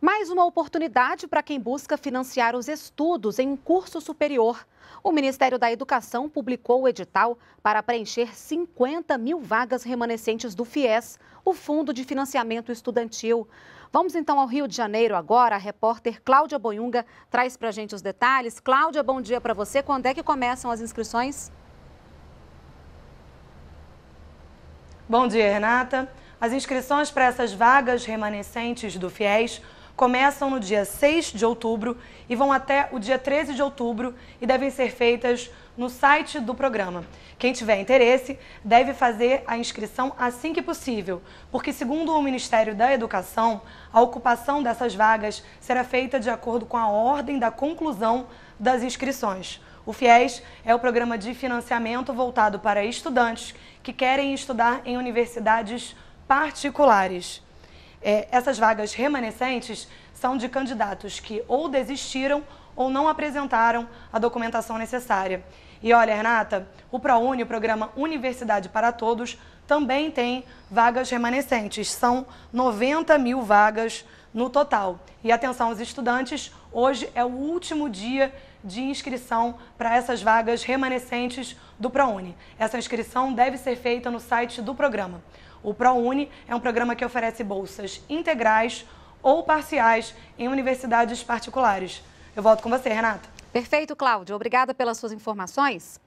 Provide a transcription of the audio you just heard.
Mais uma oportunidade para quem busca financiar os estudos em um curso superior. O Ministério da Educação publicou o edital para preencher 50 mil vagas remanescentes do FIES, o Fundo de Financiamento Estudantil. Vamos então ao Rio de Janeiro agora. A repórter Cláudia Boyunga traz para a gente os detalhes. Cláudia, bom dia para você. Quando é que começam as inscrições? Bom dia, Renata. As inscrições para essas vagas remanescentes do FIES começam no dia 6 de outubro e vão até o dia 13 de outubro e devem ser feitas no site do programa. Quem tiver interesse deve fazer a inscrição assim que possível, porque, segundo o Ministério da Educação, a ocupação dessas vagas será feita de acordo com a ordem da conclusão das inscrições. O FIES é o programa de financiamento voltado para estudantes que querem estudar em universidades particulares. É, essas vagas remanescentes são de candidatos que ou desistiram ou não apresentaram a documentação necessária. E olha, Renata, o ProUni, o programa Universidade para Todos, também tem vagas remanescentes. São 90 mil vagas no total. E atenção aos estudantes, hoje é o último dia de inscrição para essas vagas remanescentes do ProUni. Essa inscrição deve ser feita no site do programa. O ProUni é um programa que oferece bolsas integrais ou parciais em universidades particulares. Eu volto com você, Renata. Perfeito, Cláudio. Obrigada pelas suas informações.